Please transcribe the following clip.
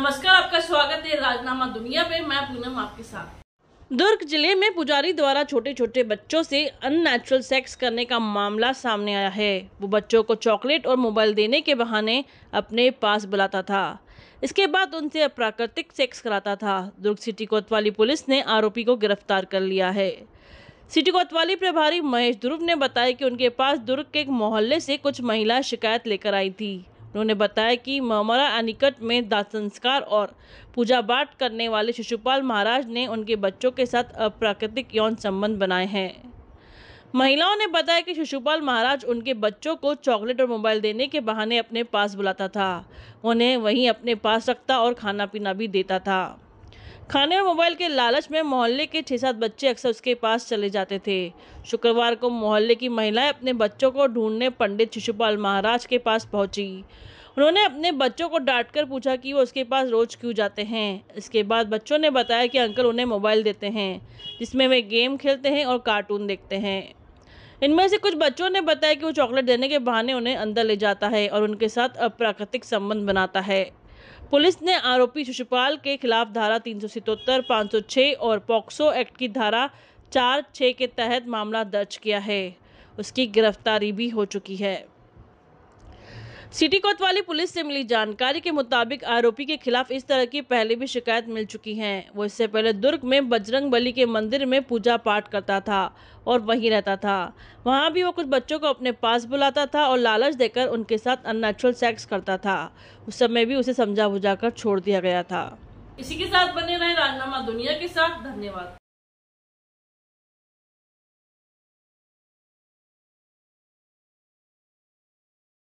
नमस्कार आपका स्वागत है राजनामा दुनिया में मैं पूनम आपके साथ दुर्ग जिले में पुजारी द्वारा छोटे छोटे बच्चों से अननेचुरल सेक्स करने का मामला सामने आया है वो बच्चों को चॉकलेट और मोबाइल देने के बहाने अपने पास बुलाता था इसके बाद उनसे अप्राकृतिक सेक्स कराता था दुर्ग सिटी कोतवाली पुलिस ने आरोपी को गिरफ्तार कर लिया है सिटी कोतवाली प्रभारी महेश ध्रुव ने बताया कि उनके पास दुर्ग के एक मोहल्ले से कुछ महिला शिकायत लेकर आई थी उन्होंने बताया कि ममरा अनिकट में दाह संस्कार और पूजा पाठ करने वाले शिशुपाल महाराज ने उनके बच्चों के साथ अप्राकृतिक यौन संबंध बनाए हैं महिलाओं ने बताया कि शिशुपाल महाराज उनके बच्चों को चॉकलेट और मोबाइल देने के बहाने अपने पास बुलाता था उन्हें वहीं अपने पास रखता और खाना पीना भी देता था खाने और मोबाइल के लालच में मोहल्ले के छः सात बच्चे अक्सर उसके पास चले जाते थे शुक्रवार को मोहल्ले की महिलाएं अपने बच्चों को ढूंढने पंडित शिशुपाल महाराज के पास पहुंची उन्होंने अपने बच्चों को डांटकर पूछा कि वो उसके पास रोज क्यों जाते हैं इसके बाद बच्चों ने बताया कि अंकल उन्हें मोबाइल देते हैं जिसमें वे गेम खेलते हैं और कार्टून देखते हैं इनमें से कुछ बच्चों ने बताया कि वो चॉकलेट देने के बहाने उन्हें अंदर ले जाता है और उनके साथ अप्राकृतिक संबंध बनाता है पुलिस ने आरोपी शिशुपाल के खिलाफ धारा तीन सौ पाँच सौ छः और पॉक्सो एक्ट की धारा चार छः के तहत मामला दर्ज किया है उसकी गिरफ्तारी भी हो चुकी है सिटी कोतवाली पुलिस से मिली जानकारी के मुताबिक आरोपी के खिलाफ इस तरह की पहले भी शिकायत मिल चुकी है वो इससे पहले दुर्ग में बजरंग बली के मंदिर में पूजा पाठ करता था और वहीं रहता था वहाँ भी वो कुछ बच्चों को अपने पास बुलाता था और लालच देकर उनके साथ अननेचुरल सेक्स करता था उस समय भी उसे समझा बुझा कर छोड़ दिया गया था इसी के साथ बने रहे राजनामा दुनिया के साथ धन्यवाद